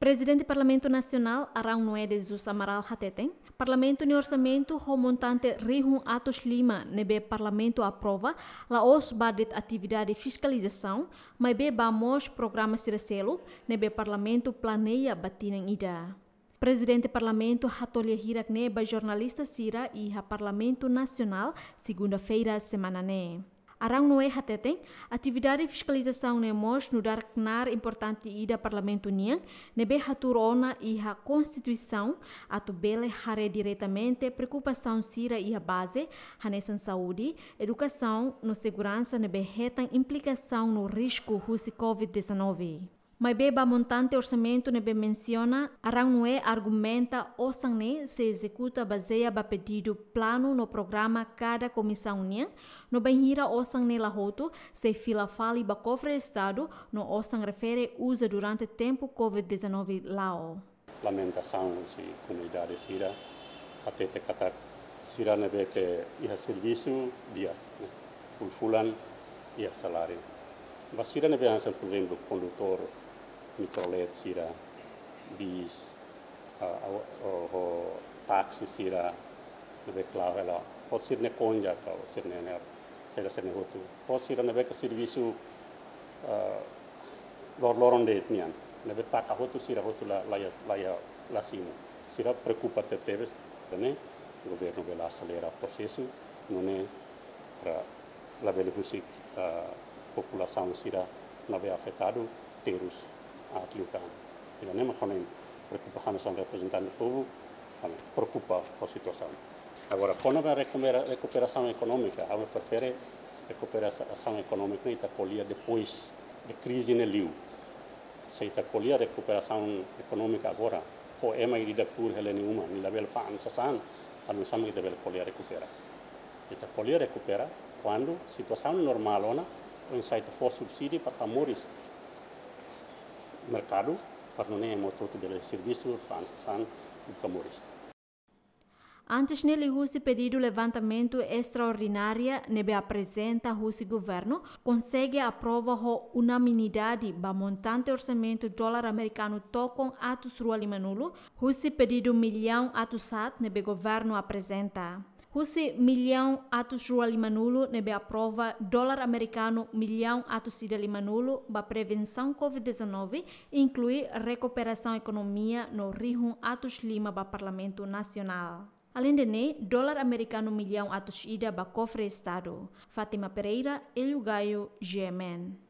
Presidente do Parlamento Nacional, Arão Noedes Amaral Hateten, Parlamento e Orçamento, Romontante Rihun Atos Lima, nebe Parlamento aprova, la os badet atividade de fiscalização, mas be bamos programa Cirecelo, nebe Parlamento planeia batinem ida. Presidente do Parlamento Hatolia Hirak Neba, jornalista Sira e a Parlamento Nacional, segunda-feira, semana ne. Né. Arang noe hateteng, atividade fiscalização nemos no dar knar importante ida parlamento niang, nebe haturona iha constituição, atu bele hare diretamente preocupação sira iha base, hanesan saúde, educação, no segurança nebe retan implicação no risco rusi covid-19. Mai beba montante orçamento nebe menciona, Aranue argumenta o sangne se executa baseia ba pedido plano no programa cada comissão unia, no banhira o sangne lahoto se fila fali ba cofre estado no o sang refere usa durante tempo COVID-19 lao. Lamentação se comunidade sira até te catar sira nebe te iha serviço dia né, fulfulan iha salário. Basira nebe ansa por exemplo condutor microleds sira, these uh, और हो ताक सिरा बेक्लाव हेला पोसिर ने कौन जाता उसिर ने ने सेरा से ने o पोसिर na बेक सिर विसु lor loron de etnian ne be taka hotu sira hotu la la la la simu sira preocupa te teves ne né? governo bela acelera processo non é para la bela husi população sira na be afetado terus atletan. I E a Honen, preocupa Honen som representant do povo, preocupa a situação. Agora, quando a recuperação econômica, a prefere recuperação econômica e colher depois da crise no Liu. Se está colher recuperação econômica agora, o EMA e ditadura ele nenhuma, nem label não sasan, a não sabe que deve colher recupera. A colher recupera quando situação normal, ona, o insight for não, para não mercado Parnone motot de la serviço são Camores. Antes nele Rússia pedido levantamento extraordinário nebe apresenta o governo consegue aprovar a unanimidade ba montante orçamento dólar americano tocam atos rua limanulo o pedido milhão atos sat nebe governo apresenta husi milhão atus rua limanulu nebe aprova dólar americano milhão atus ida limanulu ba prevenção COVID-19 inclui recuperação economia no rihun atus lima ba parlamento nacional. Além de ne, dólar americano milhão atus ida ba cofre estado. Fátima Pereira, Elio Gaio, GMN.